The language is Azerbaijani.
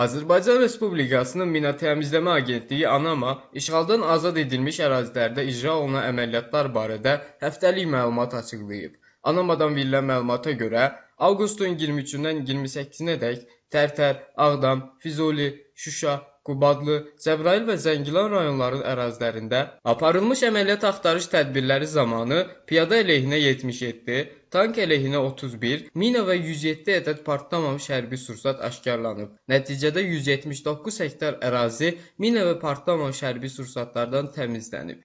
Azərbaycan Respublikasının Mina Təmizləmə Agentliyi ANAMA işğaldan azad edilmiş ərazilərdə icra olunan əməliyyatlar barədə həftəlik məlumat açıqlayıb. ANAMA-dan verilən məlumata görə, avqustun 23-dən 28-nədək Tərtər, Ağdam, Füzuli, Şuşa, Qubadlı, Cəbrayıl və Zəngilan rayonlarının ərazilərində aparılmış əməliyyat-axtarış tədbirləri zamanı piyada əleyhinə 77, tank əleyhinə 31, mina və 107 ədəd partlamamış hərbi sursat aşkarlanıb. Nəticədə 179 hektar ərazi mina və partlamamış hərbi sursatlardan təmizlənib.